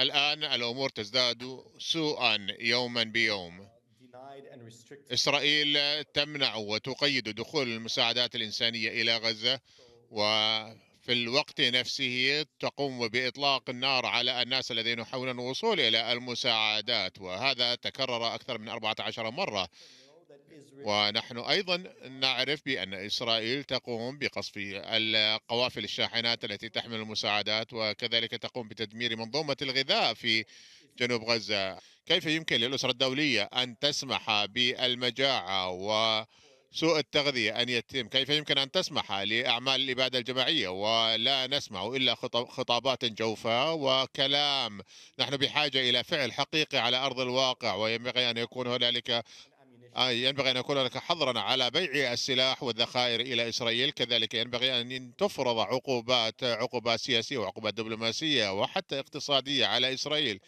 الآن الأمور تزداد سوءا يوما بيوم إسرائيل تمنع وتقيد دخول المساعدات الإنسانية إلى غزة وفي الوقت نفسه تقوم بإطلاق النار على الناس الذين يحاولون الوصول إلى المساعدات وهذا تكرر أكثر من 14 مرة ونحن أيضا نعرف بأن إسرائيل تقوم بقصف القوافل الشاحنات التي تحمل المساعدات وكذلك تقوم بتدمير منظومة الغذاء في جنوب غزة كيف يمكن للأسرة الدولية أن تسمح بالمجاعة وسوء التغذية أن يتم كيف يمكن أن تسمح لأعمال الإبادة الجماعية ولا نسمع إلا خطابات جوفة وكلام نحن بحاجة إلى فعل حقيقي على أرض الواقع وينبغي أن يكون هنالك آه، ينبغي أن يكون لك حظرا على بيع السلاح والذخائر إلى إسرائيل كذلك ينبغي أن تفرض عقوبات عقوبات سياسية وعقوبات دبلوماسية وحتى اقتصادية على إسرائيل